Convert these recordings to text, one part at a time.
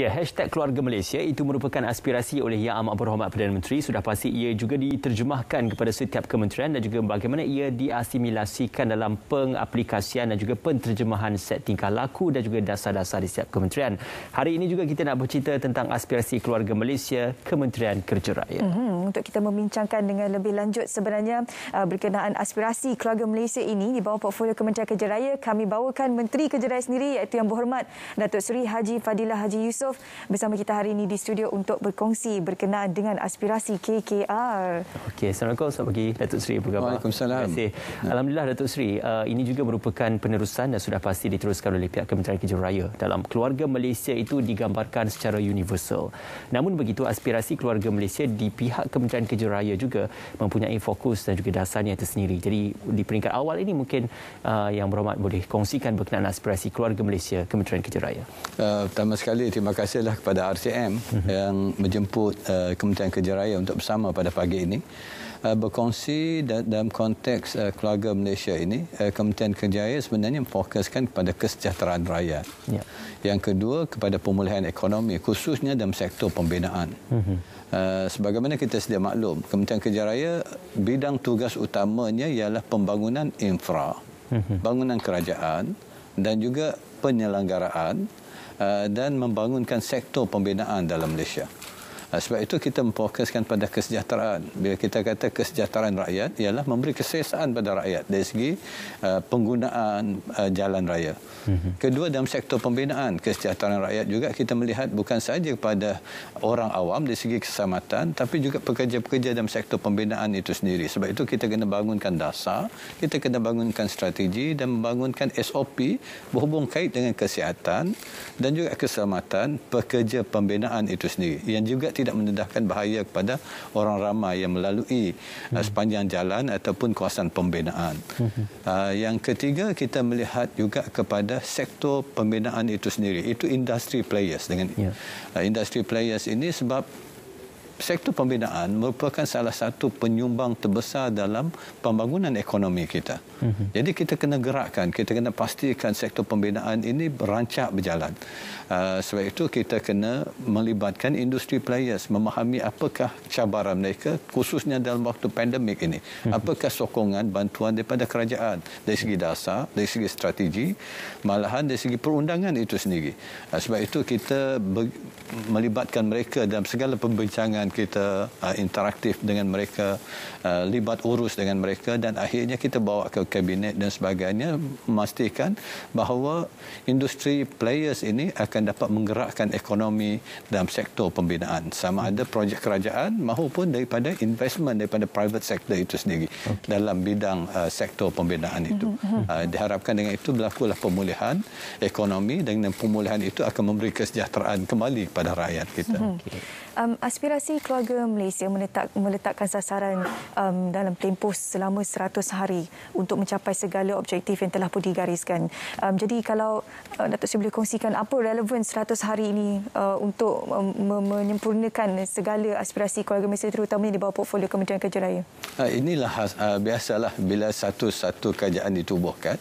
Ya, hashtag keluarga Malaysia itu merupakan aspirasi oleh Yang Amat Berhormat Perdana Menteri. Sudah pasti ia juga diterjemahkan kepada setiap kementerian dan juga bagaimana ia diasimilasikan dalam pengaplikasian dan juga penterjemahan set tingkah laku dan juga dasar-dasar di setiap kementerian. Hari ini juga kita nak bercerita tentang aspirasi keluarga Malaysia, Kementerian Kerja Rakyat. Mm-hmm. Untuk kita membincangkan dengan lebih lanjut sebenarnya uh, berkenaan aspirasi keluarga Malaysia ini di bawah portfolio Kementerian Kerja Raya, kami bawakan Menteri Kerja Raya sendiri iaitu Yang Berhormat Datuk Seri Haji Fadilah Haji Yusof Yusof bersama kita hari ini di studio untuk berkongsi berkenaan dengan aspirasi KKR. Okey, Assalamualaikum. Selamat pagi, Datuk Seri. Waalaikumsalam. Hmm. Alhamdulillah, Datuk Seri. Uh, ini juga merupakan penerusan dan sudah pasti diteruskan oleh pihak Kementerian Kerja Raya dalam keluarga Malaysia itu digambarkan secara universal. Namun begitu, aspirasi keluarga Malaysia di pihak Kementerian Kerja Raya juga mempunyai fokus dan juga dasarnya tersendiri. Jadi, di peringkat awal ini mungkin uh, yang berhormat boleh kongsikan berkenaan aspirasi keluarga Malaysia Kementerian Kerja Raya. Uh, pertama sekali, terima terima kasihlah kepada RCM mhm. yang menjemput uh, Kementerian Kerja Raya untuk bersama pada pagi ini uh, berkongsi da- dalam konteks uh, keluarga Malaysia ini uh, Kementerian Kerja Raya sebenarnya memfokuskan kepada kesejahteraan rakyat. Ya. Yang kedua kepada pemulihan ekonomi khususnya dalam sektor pembinaan. Mhm. Uh, sebagaimana kita sedia maklum Kementerian Kerja Raya bidang tugas utamanya ialah pembangunan infra, mhm. bangunan kerajaan dan juga penyelenggaraan Uh, dan membangunkan sektor pembinaan dalam Malaysia. Ha, sebab itu kita memfokuskan pada kesejahteraan. Bila kita kata kesejahteraan rakyat ialah memberi kesesaan pada rakyat dari segi ha, penggunaan ha, jalan raya. Mhm. Kedua dalam sektor pembinaan kesejahteraan rakyat juga kita melihat bukan sahaja kepada orang awam dari segi keselamatan tapi juga pekerja-pekerja dalam sektor pembinaan itu sendiri. Sebab itu kita kena bangunkan dasar, kita kena bangunkan strategi dan membangunkan SOP berhubung kait dengan kesihatan dan juga keselamatan pekerja pembinaan itu sendiri yang juga tidak mendedahkan bahaya kepada orang ramai yang melalui uh, hmm. sepanjang jalan ataupun kawasan pembinaan. Hmm. Uh, yang ketiga kita melihat juga kepada sektor pembinaan itu sendiri. Itu industri players dengan yeah. uh, industri players ini sebab sektor pembinaan merupakan salah satu penyumbang terbesar dalam pembangunan ekonomi kita. Mm-hmm. Jadi kita kena gerakkan, kita kena pastikan sektor pembinaan ini rancak berjalan. Uh, sebab itu kita kena melibatkan industri players memahami apakah cabaran mereka khususnya dalam waktu pandemik ini. Mm-hmm. Apakah sokongan bantuan daripada kerajaan dari segi dasar, dari segi strategi, malahan dari segi perundangan itu sendiri. Uh, sebab itu kita melibatkan mereka dalam segala pembincangan program kita, uh, interaktif dengan mereka, uh, libat urus dengan mereka dan akhirnya kita bawa ke kabinet dan sebagainya memastikan bahawa industri players ini akan dapat menggerakkan ekonomi dalam sektor pembinaan sama ada projek kerajaan maupun daripada investment daripada private sector itu sendiri okay. dalam bidang uh, sektor pembinaan itu. Mm-hmm, mm-hmm. Uh, diharapkan dengan itu berlakulah pemulihan ekonomi dan pemulihan itu akan memberi kesejahteraan kembali kepada rakyat kita. Mm-hmm. Okay um, aspirasi keluarga Malaysia menetak, meletakkan sasaran um, dalam tempoh selama 100 hari untuk mencapai segala objektif yang telah pun digariskan. Um, jadi kalau uh, Datuk Seri boleh kongsikan apa relevan 100 hari ini uh, untuk um, menyempurnakan segala aspirasi keluarga Malaysia terutamanya di bawah portfolio Kementerian Kerja Raya? Ha, inilah uh, biasalah bila satu-satu kerajaan ditubuhkan,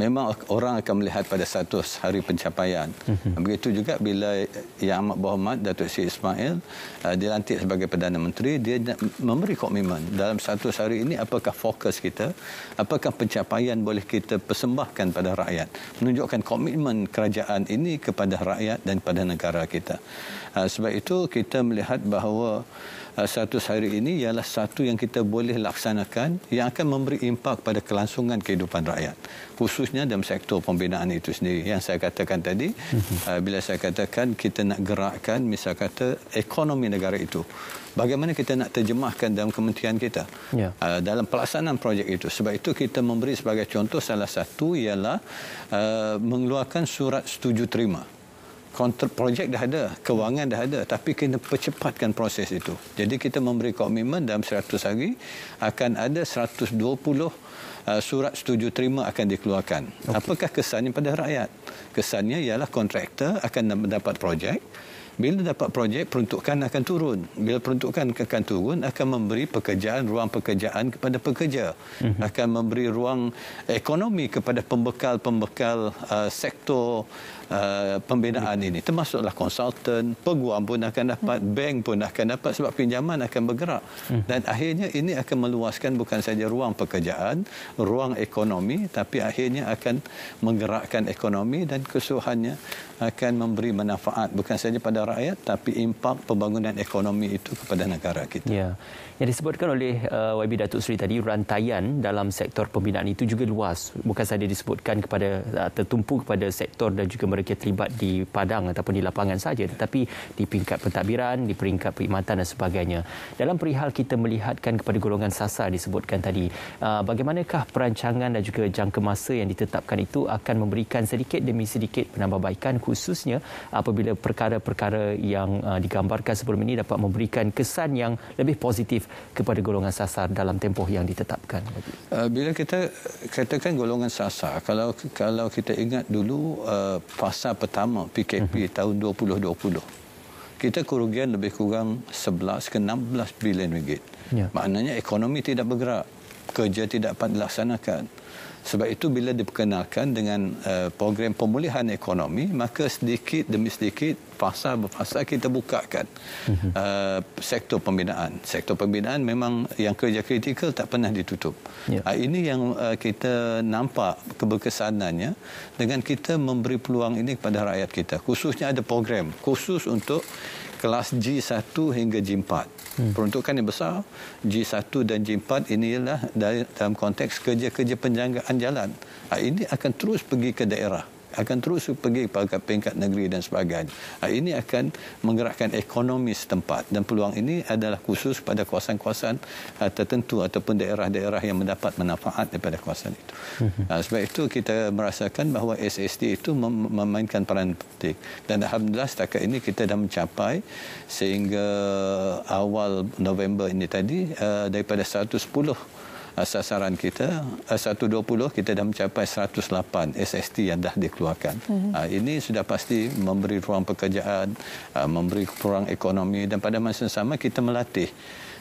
memang orang akan melihat pada 100 hari pencapaian. Mhm. Begitu juga bila Yang Amat Berhormat Datuk Seri Ismail Yeah. Uh, dilantik sebagai Perdana Menteri, dia memberi komitmen dalam satu hari ini apakah fokus kita, apakah pencapaian boleh kita persembahkan pada rakyat. Menunjukkan komitmen kerajaan ini kepada rakyat dan pada negara kita. Uh, sebab itu kita melihat bahawa Eh, satu hari ini ialah satu yang kita boleh laksanakan yang akan memberi impak pada kelangsungan kehidupan rakyat khususnya dalam sektor pembinaan itu sendiri yang saya katakan tadi uh, bila saya katakan kita nak gerakkan misal kata ekonomi negara itu bagaimana kita nak terjemahkan dalam kementerian kita yeah. Ya. uh, dalam pelaksanaan projek itu sebab itu kita memberi sebagai contoh salah satu ialah uh, mengeluarkan surat setuju terima kontrak projek dah ada, kewangan dah ada tapi kena percepatkan proses itu. Jadi kita memberi komitmen dalam 100 hari akan ada 120 uh, surat setuju terima akan dikeluarkan. Okay. Apakah kesannya pada rakyat? Kesannya ialah kontraktor akan mendapat projek bila dapat projek, peruntukan akan turun. Bila peruntukan akan turun, akan memberi pekerjaan, ruang pekerjaan kepada pekerja. Mm-hmm. Akan memberi ruang ekonomi kepada pembekal-pembekal uh, sektor uh, pembinaan ini termasuklah konsultan peguam pun akan dapat hmm. bank pun akan dapat sebab pinjaman akan bergerak hmm. dan akhirnya ini akan meluaskan bukan saja ruang pekerjaan ruang ekonomi tapi akhirnya akan menggerakkan ekonomi dan kesuhannya akan memberi manfaat bukan saja pada rakyat tapi impak pembangunan ekonomi itu kepada negara kita yeah yang disebutkan oleh uh, YB Datuk Seri tadi rantaian dalam sektor pembinaan itu juga luas bukan saja disebutkan kepada uh, tertumpu kepada sektor dan juga mereka terlibat di padang ataupun di lapangan saja tetapi di peringkat pentadbiran di peringkat perkhidmatan dan sebagainya dalam perihal kita melihatkan kepada golongan sasar disebutkan tadi uh, bagaimanakah perancangan dan juga jangka masa yang ditetapkan itu akan memberikan sedikit demi sedikit penambahbaikan khususnya apabila perkara-perkara yang uh, digambarkan sebelum ini dapat memberikan kesan yang lebih positif kepada golongan sasar dalam tempoh yang ditetapkan. Uh, bila kita katakan golongan sasar, kalau kalau kita ingat dulu uh, fasa pertama PKP mhm. tahun 2020, kita kerugian lebih kurang 11 ke 16 bilion ringgit. Ya. Maknanya ekonomi tidak bergerak, kerja tidak dapat dilaksanakan, sebab itu bila diperkenalkan dengan uh, program pemulihan ekonomi, maka sedikit demi sedikit fasa berfasa kita bukakan uh, sektor pembinaan. Sektor pembinaan memang yang kerja kritikal tak pernah ditutup. Yeah. Ya. Uh, ini yang uh, kita nampak keberkesanannya dengan kita memberi peluang ini kepada rakyat kita. Khususnya ada program khusus untuk kelas G1 hingga G4. Hmm. Peruntukan yang besar G1 dan G4 inilah dalam konteks kerja-kerja penjagaan jalan. Ah, ini akan terus pergi ke daerah akan terus pergi ke peringkat negeri dan sebagainya. Ha, ini akan menggerakkan ekonomi setempat dan peluang ini adalah khusus pada kawasan-kawasan ha, tertentu ataupun daerah-daerah yang mendapat manfaat daripada kawasan itu. Mhm. Ha, sebab itu kita merasakan bahawa SSD itu memainkan peranan penting dan Alhamdulillah setakat ini kita dah mencapai sehingga awal November ini tadi daripada 110 sasaran kita. 120 kita dah mencapai 108 SST yang dah dikeluarkan. Mm-hmm. ini sudah pasti memberi ruang pekerjaan, ah, memberi ruang ekonomi dan pada masa yang sama kita melatih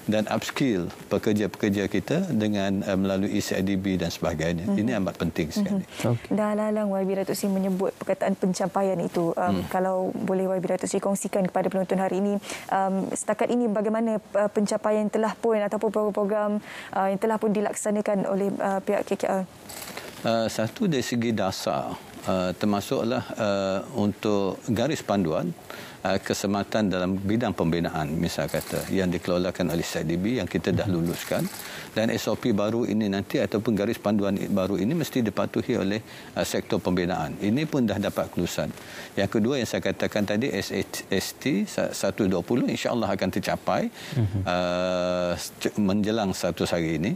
dan upskill pekerja-pekerja kita dengan uh, melalui e CIDB dan sebagainya. Mm -hmm. Ini amat penting mhm. sekali. Mm -hmm. okay. Dah lalang YB Datuk Seri menyebut perkataan pencapaian itu. Um, mm. Kalau boleh YB Datuk Seri kongsikan kepada penonton hari ini, um, setakat ini bagaimana uh, pencapaian yang telah pun ataupun program-program uh, yang telah pun dilaksanakan oleh uh, pihak KKR? Uh, satu dari segi dasar, uh, termasuklah uh, untuk garis panduan, Uh, kesempatan dalam bidang pembinaan misal kata yang dikelolakan oleh SDB yang kita dah luluskan dan SOP baru ini nanti ataupun garis panduan baru ini mesti dipatuhi oleh uh, sektor pembinaan ini pun dah dapat kelulusan yang kedua yang saya katakan tadi SST 120 Allah akan tercapai mhm. uh, menjelang satu hari ini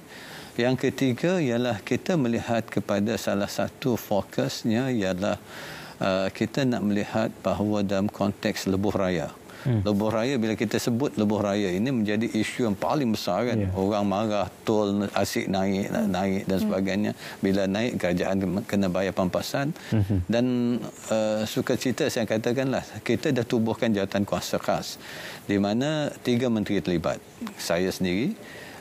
yang ketiga ialah kita melihat kepada salah satu fokusnya ialah Uh, kita nak melihat bahawa dalam konteks lebuh raya. Hmm. Lebuh raya bila kita sebut lebuh raya ini menjadi isu yang paling besar kan. Yeah. Orang marah tol asyik naik naik dan hmm. sebagainya. Bila naik kerajaan kena bayar pampasan. Hmm. Dan uh, suka cerita saya katakanlah kita dah tubuhkan jawatan kuasa khas di mana tiga menteri terlibat. Saya sendiri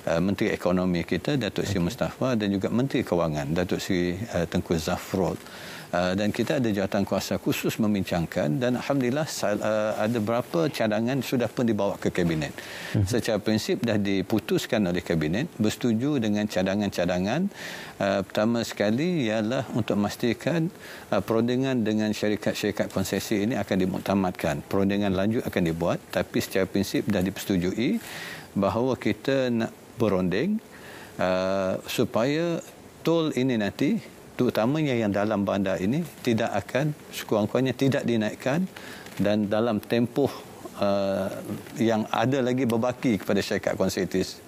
uh, Menteri Ekonomi kita Datuk Seri okay. Mustafa dan juga Menteri Kewangan Datuk Seri uh, Tengku Zafrul. Uh, dan kita ada jawatan kuasa khusus membincangkan dan alhamdulillah uh, ada berapa cadangan sudah pun dibawa ke kabinet. Hmm. Secara prinsip dah diputuskan oleh kabinet bersetuju dengan cadangan-cadangan uh, pertama sekali ialah untuk memastikan perundingan dengan syarikat-syarikat konsesi ini akan dimuktamadkan. Perundingan lanjut akan dibuat tapi secara prinsip dah dipersetujui bahawa kita nak berunding supaya tol ini nanti terutamanya yang dalam bandar ini tidak akan sekurang-kurangnya tidak dinaikkan dan dalam tempoh Uh, yang ada lagi berbaki kepada syarikat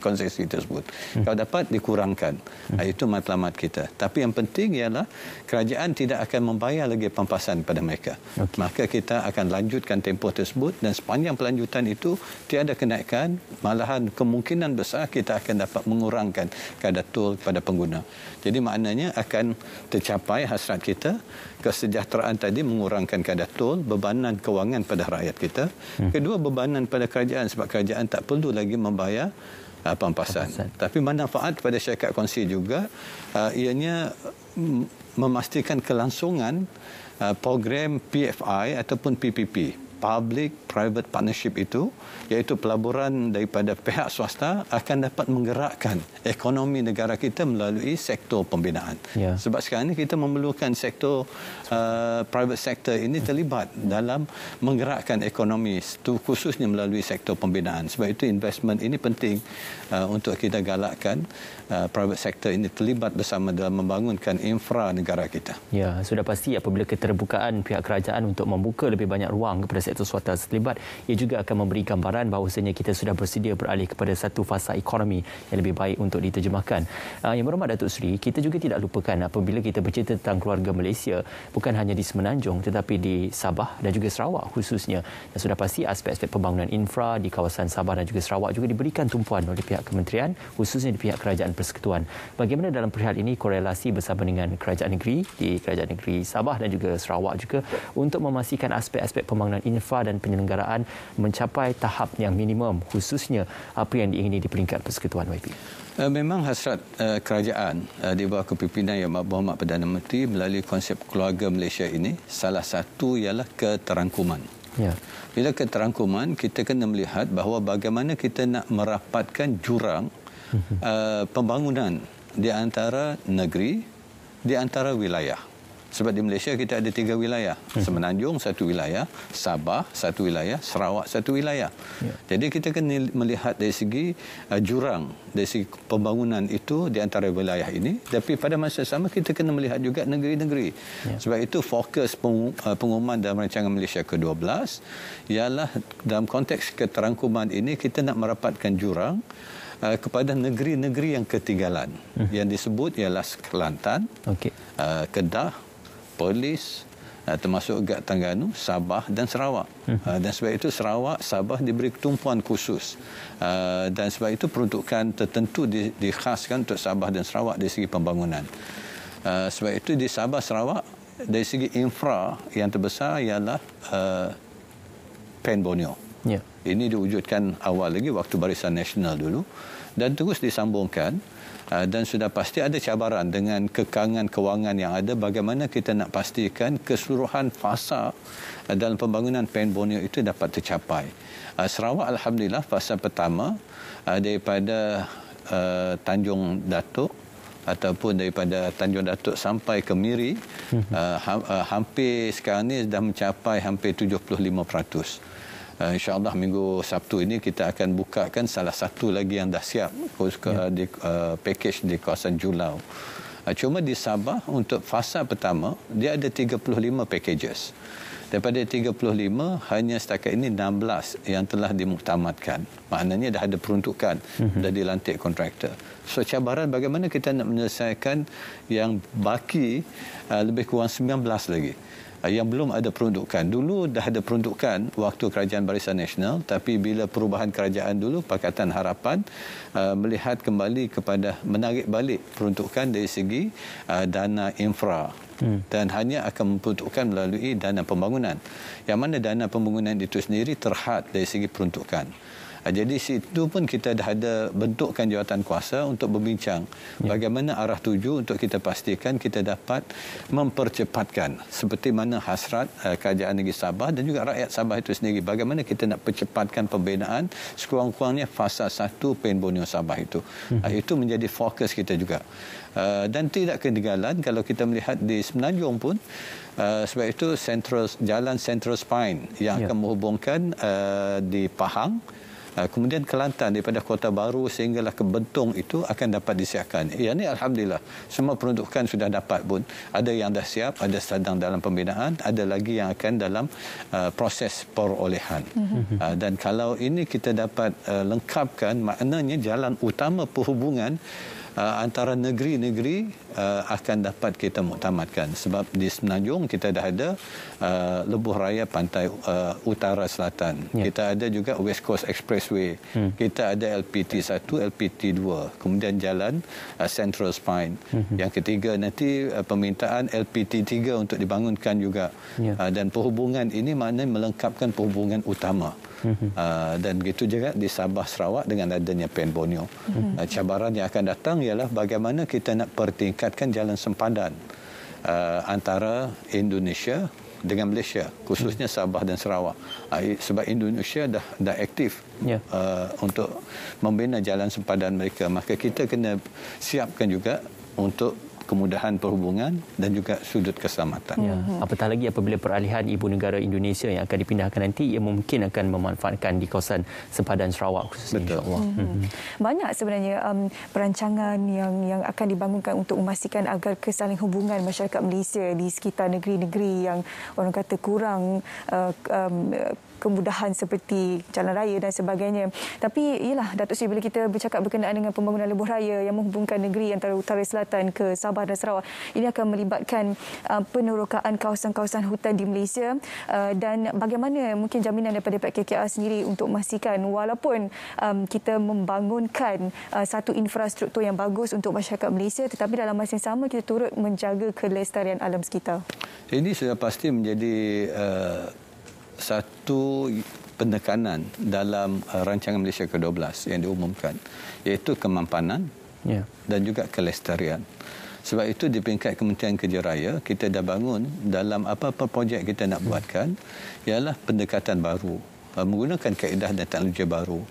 konsesi tersebut. Hmm. Kalau dapat, dikurangkan. Hmm. Ah, itu matlamat kita. Tapi yang penting ialah kerajaan tidak akan membayar lagi pampasan pada mereka. Okay. Maka kita akan lanjutkan tempoh tersebut dan sepanjang pelanjutan itu tiada kenaikan, malahan kemungkinan besar kita akan dapat mengurangkan kadar tol kepada pengguna. Jadi maknanya akan tercapai hasrat kita kesejahteraan tadi mengurangkan kadar tol, bebanan kewangan pada rakyat kita. Hmm kedua bebanan pada kerajaan sebab kerajaan tak perlu lagi membayar uh, pampasan. pampasan. Tapi manfaat kepada syarikat kongsi juga uh, ianya memastikan kelangsungan uh, program PFI ataupun PPP public private partnership itu iaitu pelaburan daripada pihak swasta akan dapat menggerakkan ekonomi negara kita melalui sektor pembinaan. Ya. Sebab sekarang ini kita memerlukan sektor uh, private sector ini terlibat dalam menggerakkan ekonomi itu khususnya melalui sektor pembinaan. Sebab itu investment ini penting uh, untuk kita galakkan uh, private sector ini terlibat bersama dalam membangunkan infra negara kita. Ya, sudah pasti apabila keterbukaan pihak kerajaan untuk membuka lebih banyak ruang kepada sektor swasta terlibat ia juga akan memberi gambaran bahawasanya kita sudah bersedia beralih kepada satu fasa ekonomi yang lebih baik untuk diterjemahkan uh, yang berhormat Datuk Seri kita juga tidak lupakan apabila kita bercerita tentang keluarga Malaysia bukan hanya di Semenanjung tetapi di Sabah dan juga Sarawak khususnya dan sudah pasti aspek-aspek pembangunan infra di kawasan Sabah dan juga Sarawak juga diberikan tumpuan oleh pihak kementerian khususnya di pihak kerajaan persekutuan bagaimana dalam perihal ini korelasi bersama dengan kerajaan negeri di kerajaan negeri Sabah dan juga Sarawak juga untuk memastikan aspek-aspek pembangunan infra infra dan penyelenggaraan mencapai tahap yang minimum khususnya apa yang diingini di peringkat persekutuan YB? Eh, memang hasrat eh, kerajaan eh, di bawah kepimpinan Yang Berhormat Perdana Menteri melalui konsep keluarga Malaysia ini salah satu ialah keterangkuman. Ya. Bila keterangkuman, kita kena melihat bahawa bagaimana kita nak merapatkan jurang uh, pembangunan di antara negeri, di antara wilayah. Sebab di Malaysia kita ada tiga wilayah. Hmm. Semenanjung satu wilayah, Sabah satu wilayah, Sarawak satu wilayah. Ya. Jadi kita kena melihat dari segi uh, jurang, dari segi pembangunan itu di antara wilayah ini. Tapi pada masa sama kita kena melihat juga negeri-negeri. Ya. Sebab itu fokus peng, uh, pengumuman dalam rancangan Malaysia ke-12 ialah dalam konteks keterangkuman ini kita nak merapatkan jurang uh, kepada negeri-negeri yang ketinggalan hmm. yang disebut ialah Kelantan, okay. Uh, Kedah, Perlis eh, termasuk Gad Tangganu, Sabah dan Sarawak. Hmm. Eh, dan sebab itu Sarawak, Sabah diberi tumpuan khusus. Eh, dan sebab itu peruntukan tertentu dikhaskan untuk Sabah dan Sarawak dari segi pembangunan. Sebab itu di Sabah, Sarawak dari segi infra yang terbesar ialah Pen Borneo. Ya. Ini diwujudkan awal lagi waktu Barisan Nasional dulu dan terus disambungkan Ah, dan sudah pasti ada cabaran dengan kekangan kewangan yang ada bagaimana kita nak pastikan keseluruhan fasa ah, dalam pembangunan Pen Borneo itu dapat tercapai. Ah, Sarawak alhamdulillah fasa pertama daripada Tanjung Datuk ataupun daripada Tanjung Datuk sampai ke Miri mhm. ha, hampir sekarang ini sudah mencapai hampir 75% uh, insyaallah minggu Sabtu ini kita akan bukakan salah satu lagi yang dah siap ke yeah. di uh, package di kawasan Julau. Uh, cuma di Sabah untuk fasa pertama dia ada 35 packages. Daripada 35 hanya setakat ini 16 yang telah dimuktamadkan. Maknanya dah ada peruntukan mm-hmm. dah dilantik kontraktor. So cabaran bagaimana kita nak menyelesaikan yang baki uh, lebih kurang 19 lagi. Eh, yang belum ada peruntukan. Dulu dah ada peruntukan waktu Kerajaan Barisan Nasional tapi bila perubahan kerajaan dulu Pakatan Harapan eh, melihat kembali kepada menarik balik peruntukan dari segi eh, dana infra hmm. dan hanya akan memperuntukkan melalui dana pembangunan yang mana dana pembangunan itu sendiri terhad dari segi peruntukan. Ah, jadi situ pun kita dah ada bentukkan jawatan kuasa untuk berbincang ya. bagaimana arah tuju untuk kita pastikan kita dapat mempercepatkan seperti mana hasrat uh, kerajaan negeri Sabah dan juga rakyat Sabah itu sendiri bagaimana kita nak percepatkan pembinaan sekurang-kurangnya fasa satu Pen Borneo Sabah itu. Ya. itu menjadi fokus kita juga. Uh, dan tidak ketinggalan kalau kita melihat di Semenanjung pun uh, sebab itu Central, jalan Central Spine yang ya. akan menghubungkan uh, di Pahang Ah, kemudian Kelantan daripada Kota Baru sehinggalah ke Bentong itu akan dapat disiapkan. Ia ya, ni alhamdulillah semua peruntukan sudah dapat pun. Ada yang dah siap, ada sedang dalam pembinaan, ada lagi yang akan dalam ah, proses perolehan. Mhm. Ah, dan kalau ini kita dapat lengkapkan maknanya jalan utama perhubungan uh, antara negeri-negeri uh, akan dapat kita muktamadkan sebab di Semenanjung kita dah ada uh, Lebuh Raya Pantai uh, Utara Selatan. Yeah. Kita ada juga West Coast Expressway. Hmm. Kita ada LPT 1, LPT 2. Kemudian jalan uh, Central Spine. hmm Yang ketiga nanti uh, permintaan LPT 3 untuk dibangunkan juga. Yeah. Ya. Uh, dan perhubungan ini maknanya melengkapkan perhubungan utama uh, dan begitu juga di Sabah Sarawak dengan adanya Pen Borneo. Uh, hmm. ah, cabaran yang akan datang ialah bagaimana kita nak pertingkatkan jalan sempadan uh, antara Indonesia dengan Malaysia khususnya hmm. Sabah dan Sarawak uh, sebab Indonesia dah dah aktif uh, untuk membina jalan sempadan mereka maka kita kena siapkan juga untuk kemudahan perhubungan dan juga sudut keselamatan. Ya. Apatah lagi apabila peralihan ibu negara Indonesia yang akan dipindahkan nanti ia mungkin akan memanfaatkan di kawasan sempadan Sarawak khususnya Betul. insya-Allah. Hmm, hmm. Hmm. Banyak sebenarnya um, perancangan yang yang akan dibangunkan untuk memastikan agar kesaling hubungan masyarakat Malaysia di sekitar negeri-negeri yang orang kata kurang uh, um, kemudahan seperti jalan raya dan sebagainya. Tapi yalah Datuk Seri bila kita bercakap berkenaan dengan pembangunan lebuh raya yang menghubungkan negeri antara utara selatan ke Sabah dan Sarawak, ini akan melibatkan uh, penerokaan kawasan-kawasan hutan di Malaysia uh, dan bagaimana mungkin jaminan daripada pihak KKR sendiri untuk memastikan walaupun um, kita membangunkan uh, satu infrastruktur yang bagus untuk masyarakat Malaysia tetapi dalam masa yang sama kita turut menjaga kelestarian alam sekitar. Ini sudah pasti menjadi uh satu penekanan dalam uh, rancangan Malaysia ke-12 yang diumumkan iaitu kemampanan yeah. dan juga kelestarian. Sebab itu di peringkat Kementerian Kerja Raya kita dah bangun dalam apa-apa projek kita nak buatkan ialah pendekatan baru uh, menggunakan kaedah dan teknologi baru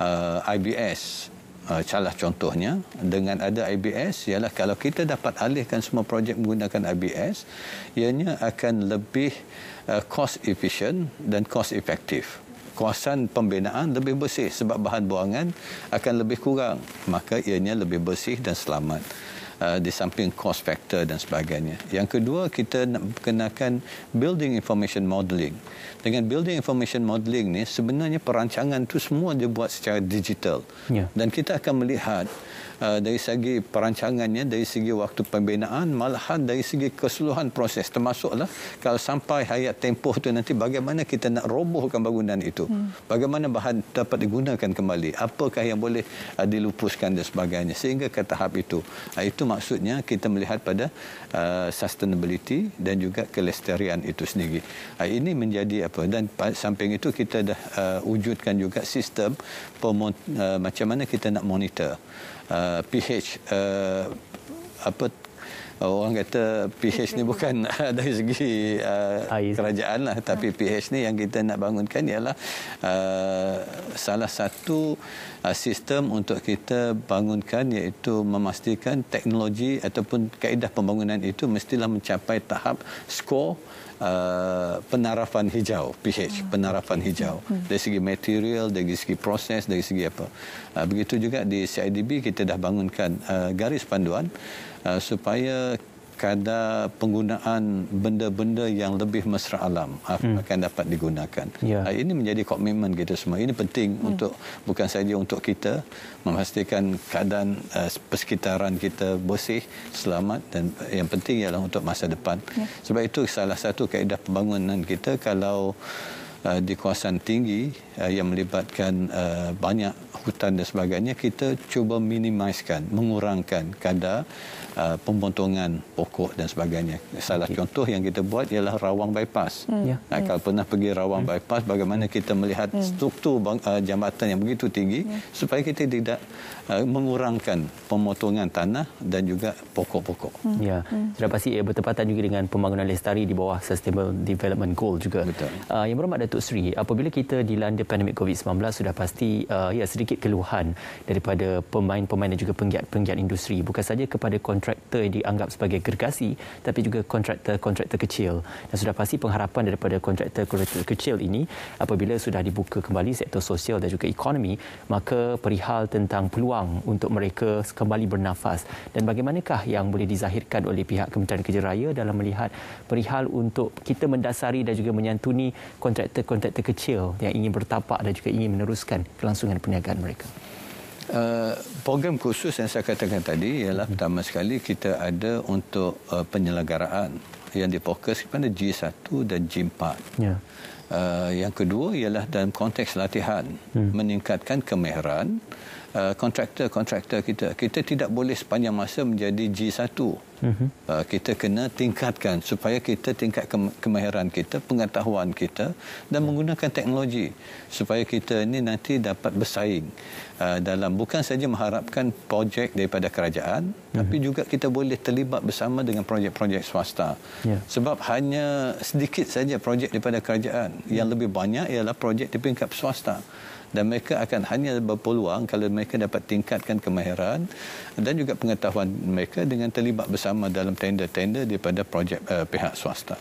uh, IBS uh, salah contohnya dengan ada IBS ialah kalau kita dapat alihkan semua projek menggunakan IBS ianya akan lebih Uh, cost efficient dan cost effective. Kawasan pembinaan lebih bersih sebab bahan buangan akan lebih kurang. Maka ianya lebih bersih dan selamat uh, di samping cost factor dan sebagainya. Yang kedua, kita nak perkenalkan building information modelling. Dengan building information modelling ni sebenarnya perancangan tu semua dibuat secara digital. Yeah. Dan kita akan melihat Eh, dari segi perancangannya, dari segi waktu pembinaan, malahan dari segi keseluruhan proses termasuklah kalau sampai hayat tempoh itu nanti bagaimana kita nak robohkan bangunan itu. Hmm. Bagaimana bahan dapat digunakan kembali. Apakah yang boleh uh, dilupuskan dan sebagainya. Sehingga ke tahap itu. Uh, itu maksudnya kita melihat pada uh, sustainability dan juga kelestarian itu sendiri. Uh, ini menjadi apa dan samping itu kita dah uh, wujudkan juga sistem uh, macam mana kita nak monitor pH uh, uh, apa orang kata PH ni bukan dari segi uh, kerajaan lah tapi PH ah. ni yang kita nak bangunkan ialah uh, salah satu uh, sistem untuk kita bangunkan iaitu memastikan teknologi ataupun kaedah pembangunan itu mestilah mencapai tahap skor Uh, penarafan hijau PH ah, oh, penarafan okay. hijau hmm. dari segi material dari segi proses dari segi apa uh, begitu juga di CIDB kita dah bangunkan uh, garis panduan Uh, supaya kadar penggunaan benda-benda yang lebih mesra alam hmm. akan dapat digunakan. Ya. Uh, ini menjadi komitmen kita semua. Ini penting hmm. untuk bukan saja untuk kita memastikan keadaan uh, persekitaran kita bersih, selamat dan yang penting ialah untuk masa depan. Ya. Sebab itu salah satu kaedah pembangunan kita kalau uh, di kawasan tinggi uh, yang melibatkan uh, banyak hutan dan sebagainya kita cuba minimiskan, mengurangkan kadar Uh, pembontongan pokok dan sebagainya. Salah okay. contoh yang kita buat ialah rawang bypass. Hmm. Yeah. Nah, kalau ya. pernah pergi rawang hmm. bypass, bagaimana kita melihat hmm. struktur bang, uh, jambatan yang begitu tinggi yeah. supaya kita tidak uh, mengurangkan pemotongan tanah dan juga pokok-pokok. Hmm. Ya, hmm. sudah pasti ia bertepatan juga dengan pembangunan lestari di bawah Sustainable Development Goal juga. Betul. Uh, yang berhormat Datuk Seri, apabila kita dilanda pandemik COVID-19, sudah pasti uh, ya sedikit keluhan daripada pemain-pemain dan juga penggiat-penggiat industri. Bukan saja kepada kontrol kontraktor yang dianggap sebagai gergasi tapi juga kontraktor-kontraktor kecil. Dan sudah pasti pengharapan daripada kontraktor-kontraktor kecil ini apabila sudah dibuka kembali sektor sosial dan juga ekonomi maka perihal tentang peluang untuk mereka kembali bernafas dan bagaimanakah yang boleh dizahirkan oleh pihak Kementerian Kerja Raya dalam melihat perihal untuk kita mendasari dan juga menyantuni kontraktor-kontraktor kecil yang ingin bertapak dan juga ingin meneruskan kelangsungan perniagaan mereka. Eh, program khusus yang saya katakan tadi ialah pertama sekali kita ada untuk uh, penyelenggaraan yang difokus kepada G1 dan G4. Yeah. Ya. Uh, yang kedua ialah dalam konteks latihan hmm. meningkatkan kemahiran uh, kontraktor-kontraktor kita. Kita tidak boleh sepanjang masa menjadi G1. Uh, kita kena tingkatkan supaya kita tingkat ke- kemahiran kita, pengetahuan kita dan menggunakan teknologi supaya kita ini nanti dapat bersaing uh, dalam bukan saja mengharapkan projek daripada kerajaan uh-huh. tapi juga kita boleh terlibat bersama dengan projek-projek swasta. Yeah. Sebab hanya sedikit saja projek daripada kerajaan, yeah. yang lebih banyak ialah projek di tingkat swasta dan mereka akan hanya berpeluang kalau mereka dapat tingkatkan kemahiran dan juga pengetahuan mereka dengan terlibat bersama bekerjasama dalam tender-tender daripada projek uh, pihak swasta.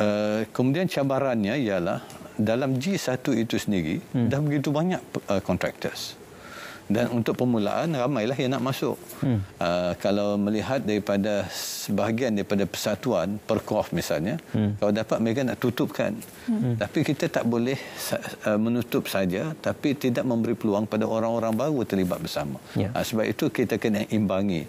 Uh, kemudian cabarannya ialah dalam G1 itu sendiri hmm. dah begitu banyak uh, contractors. Hmm dan untuk permulaan ramailah yang nak masuk. Hmm. Uh, kalau melihat daripada sebahagian daripada persatuan Perkof misalnya, hmm. kalau dapat mereka nak tutupkan. Hmm. hmm. Tapi kita tak boleh uh, menutup saja tapi tidak memberi peluang pada orang-orang baru terlibat bersama. Yeah. Ya. Uh, sebab itu kita kena imbangi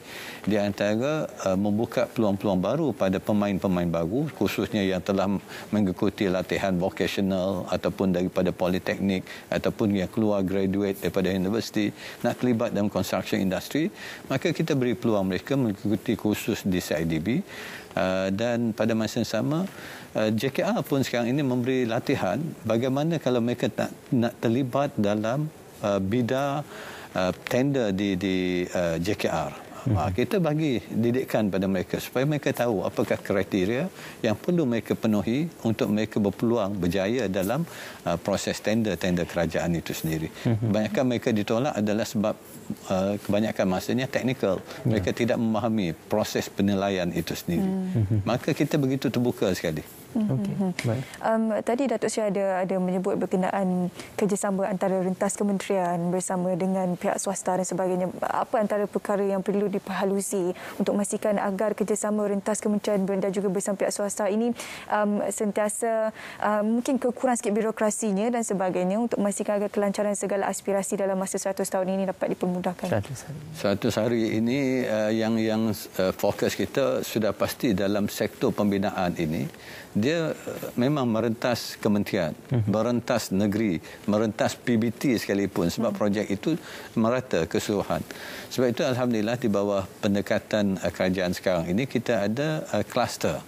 di antara uh, membuka peluang-peluang baru pada pemain-pemain baru khususnya yang telah mengikuti latihan vocational ataupun daripada politeknik ataupun yang keluar graduate daripada universiti nak terlibat dalam construction industry, maka kita beri peluang mereka mengikuti kursus di CIDB. Ah, dan pada masa yang sama ah, JKR pun sekarang ini memberi latihan bagaimana kalau mereka nak, nak terlibat dalam uh, bidang tender di, di JKR. Uh, kita bagi didikan pada mereka supaya mereka tahu apakah kriteria yang perlu mereka penuhi untuk mereka berpeluang berjaya dalam uh, proses tender-tender kerajaan itu sendiri. Mhm. Kebanyakan mereka ditolak adalah sebab uh, kebanyakan masanya teknikal. Ya. Mereka tidak memahami proses penilaian itu sendiri. Mhm. Maka kita begitu terbuka sekali. Hmm, hmm, okay. Hmm. Um, tadi Datuk Syah ada, ada menyebut berkenaan kerjasama antara rentas kementerian bersama dengan pihak swasta dan sebagainya. Apa antara perkara yang perlu diperhalusi untuk memastikan agar kerjasama rentas kementerian dan juga bersama pihak swasta ini um, sentiasa um, mungkin kekurangan sikit birokrasinya dan sebagainya untuk memastikan agar kelancaran segala aspirasi dalam masa 100 tahun ini dapat dipermudahkan? 100 hari, 100 hari ini uh, yang, yang uh, fokus kita sudah pasti dalam sektor pembinaan ini dia eh, memang merentas kementerian, mhm. merentas negeri, merentas PBT sekalipun sebab mhm. projek itu merata keseluruhan. Sebab itu alhamdulillah di bawah pendekatan eh, kerajaan sekarang ini kita ada eh, kluster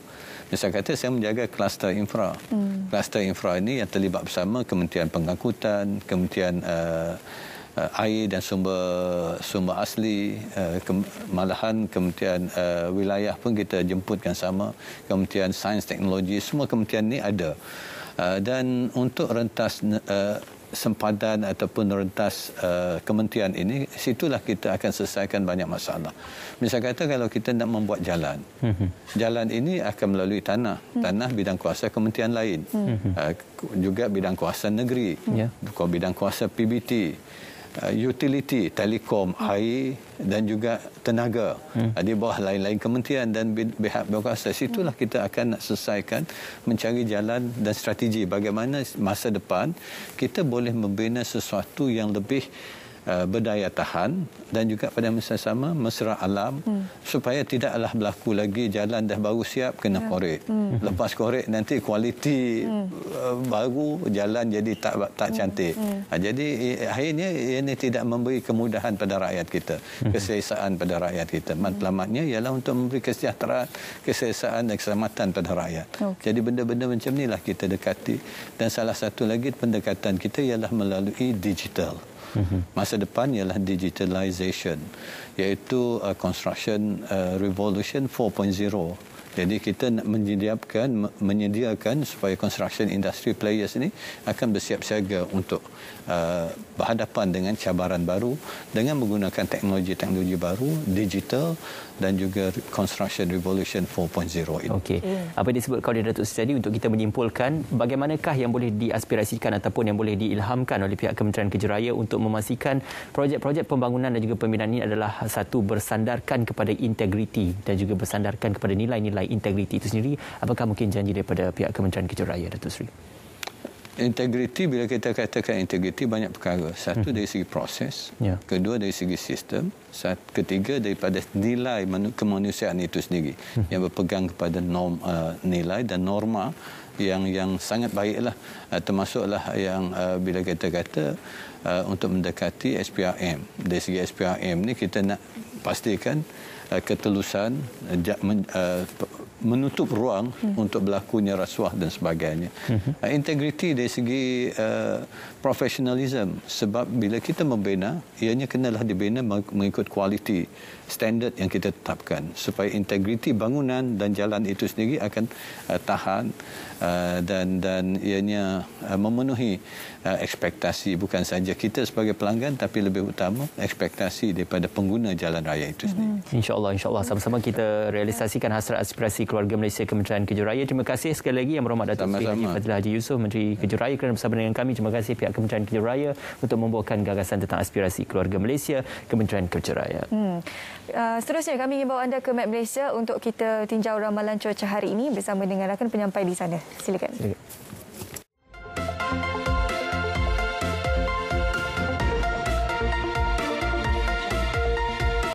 saya kata saya menjaga kluster infra. Hmm. Kluster infra ini yang terlibat bersama Kementerian Pengangkutan, Kementerian uh, uh, air dan sumber sumber asli uh, ke, malahan kementerian uh, wilayah pun kita jemputkan sama kementerian sains teknologi semua kementerian ni ada uh, dan untuk rentas uh, sempadan ataupun rentas uh, kementerian ini situlah kita akan selesaikan banyak masalah. Misalnya kata kalau kita nak membuat jalan. Mm-hmm. Jalan ini akan melalui tanah, mm. tanah bidang kuasa kementerian lain. Mm-hmm. Uh, juga bidang kuasa negeri. Yeah. bidang kuasa PBT. Eh, utility telekom hmm. air dan juga tenaga hmm. Eh, di bawah lain-lain kementerian dan pihak berkuasa situlah hmm. kita akan nak selesaikan mencari jalan dan strategi bagaimana masa depan kita boleh membina sesuatu yang lebih Eh, berdaya tahan dan juga pada masa sama mesra alam hmm. supaya tidaklah berlaku lagi jalan dah baru siap kena ya. korek. Hmm. Lepas korek nanti kualiti hmm. Eh, baru jalan jadi tak tak hmm. cantik. Hmm. Hmm. Jadi eh, akhirnya ini tidak memberi kemudahan pada rakyat kita, hmm. keselesaan pada rakyat kita. Matlamatnya hmm. ialah untuk memberi kesejahteraan, keselesaan dan keselamatan pada rakyat. Okay. Jadi benda-benda macam inilah kita dekati dan salah satu lagi pendekatan kita ialah melalui digital. Mhm. Masa depan ialah digitalisation, iaitu uh, construction uh, revolution 4.0. Jadi kita nak menyediakan, menyediakan supaya construction industry players ini akan bersiap siaga untuk Eh, berhadapan dengan cabaran baru dengan menggunakan teknologi-teknologi baru digital dan juga construction revolution 4.0. ini. Okey. Apa yang disebut kau Datuk Seri tadi untuk kita menyimpulkan bagaimanakah yang boleh diaspirasikan ataupun yang boleh diilhamkan oleh pihak Kementerian Kerja Raya untuk memastikan projek-projek pembangunan dan juga pembinaan ini adalah satu bersandarkan kepada integriti dan juga bersandarkan kepada nilai-nilai integriti itu sendiri. Apakah mungkin janji daripada pihak Kementerian Kerja Raya Datuk Seri? Integriti bila kita katakan integriti banyak perkara. Satu mm-hmm. dari segi proses, yeah. kedua dari segi sistem, satu, ketiga daripada nilai kemanusiaan itu sendiri mm-hmm. yang berpegang kepada norm uh, nilai dan norma yang yang sangat baiklah uh, termasuklah yang uh, bila kita kata uh, untuk mendekati SPRM. Dari segi SPRM ni kita nak pastikan Eh, ketelusan eh, eh, menutup ruang hmm. untuk berlakunya rasuah dan sebagainya. Hmm. integriti dari segi uh, profesionalism sebab bila kita membina ianya kenalah dibina mengikut kualiti standard yang kita tetapkan supaya integriti bangunan dan jalan itu sendiri akan uh, tahan uh, dan dan ianya uh, memenuhi uh, ekspektasi bukan saja kita sebagai pelanggan tapi lebih utama ekspektasi daripada pengguna jalan raya itu sendiri. Mm-hmm. Insya-Allah sama-sama kita realisasikan hasrat aspirasi keluarga Malaysia Kementerian Kejuraya. Terima kasih sekali lagi yang berhormat Datuk Seri Haji Haji Yusof Menteri Kejuraya kerana bersama dengan kami. Terima kasih pihak Kementerian Kerja Raya untuk membawakan gagasan tentang aspirasi keluarga Malaysia Kementerian Kerja Raya. Hmm. Uh, seterusnya kami ingin bawa anda ke Map Malaysia untuk kita tinjau ramalan cuaca hari ini bersama dengan rakan penyampai di sana. Silakan. Silakan.